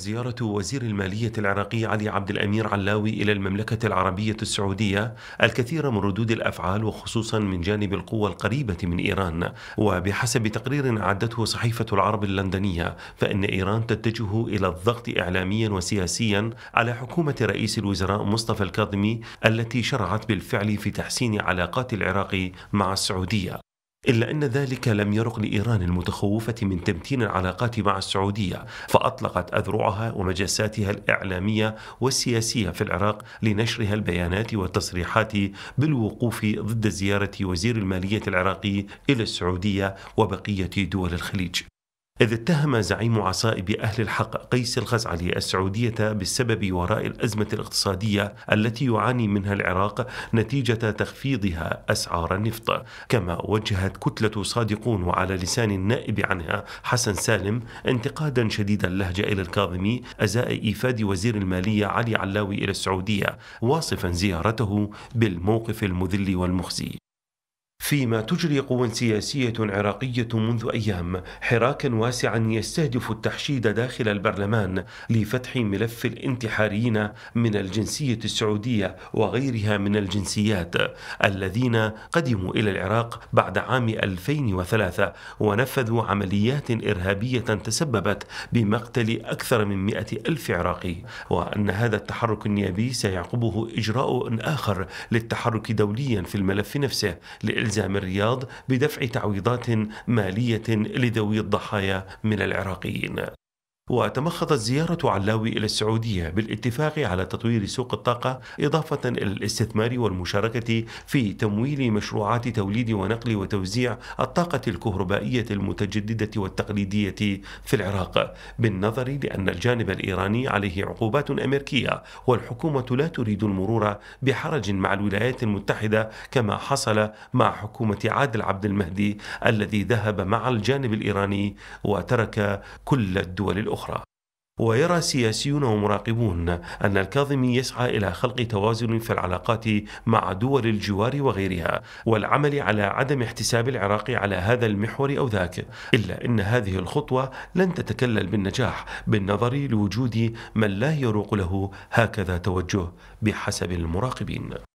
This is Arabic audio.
زيارة وزير المالية العراقي علي عبد الأمير علاوي إلى المملكة العربية السعودية الكثير من ردود الأفعال وخصوصا من جانب القوى القريبة من إيران وبحسب تقرير أعدته صحيفة العرب اللندنية فإن إيران تتجه إلى الضغط إعلاميا وسياسيا على حكومة رئيس الوزراء مصطفى الكاظمي التي شرعت بالفعل في تحسين علاقات العراق مع السعودية إلا أن ذلك لم يرق لإيران المتخوفة من تمتين العلاقات مع السعودية فأطلقت أذرعها ومجساتها الإعلامية والسياسية في العراق لنشرها البيانات والتصريحات بالوقوف ضد زيارة وزير المالية العراقي إلى السعودية وبقية دول الخليج إذ اتهم زعيم عصائب أهل الحق قيس الخزعلي السعودية بالسبب وراء الأزمة الاقتصادية التي يعاني منها العراق نتيجة تخفيضها أسعار النفط كما وجهت كتلة صادقون وعلى لسان النائب عنها حسن سالم انتقادا شديد اللهجة إلى الكاظمي أزاء إيفاد وزير المالية علي علاوي إلى السعودية واصفا زيارته بالموقف المذل والمخزي فيما تجري قوى سياسية عراقية منذ أيام حراكا واسعا يستهدف التحشيد داخل البرلمان لفتح ملف الانتحاريين من الجنسية السعودية وغيرها من الجنسيات الذين قدموا إلى العراق بعد عام 2003 ونفذوا عمليات إرهابية تسببت بمقتل أكثر من 100 ألف عراقي وأن هذا التحرك النيابي سيعقبه إجراء آخر للتحرك دوليا في الملف نفسه لإلزام حزام الرياض بدفع تعويضات مالية لذوي الضحايا من العراقيين وتمخضت زيارة علاوي إلى السعودية بالاتفاق على تطوير سوق الطاقة إضافة إلى الاستثمار والمشاركة في تمويل مشروعات توليد ونقل وتوزيع الطاقة الكهربائية المتجددة والتقليدية في العراق بالنظر لأن الجانب الإيراني عليه عقوبات أمريكية والحكومة لا تريد المرور بحرج مع الولايات المتحدة كما حصل مع حكومة عادل عبد المهدي الذي ذهب مع الجانب الإيراني وترك كل الدول الأخرى أخرى ويرى سياسيون ومراقبون أن الكاظمي يسعى إلى خلق توازن في العلاقات مع دول الجوار وغيرها والعمل على عدم احتساب العراق على هذا المحور أو ذاك إلا أن هذه الخطوة لن تتكلل بالنجاح بالنظر لوجود من لا يروق له هكذا توجه بحسب المراقبين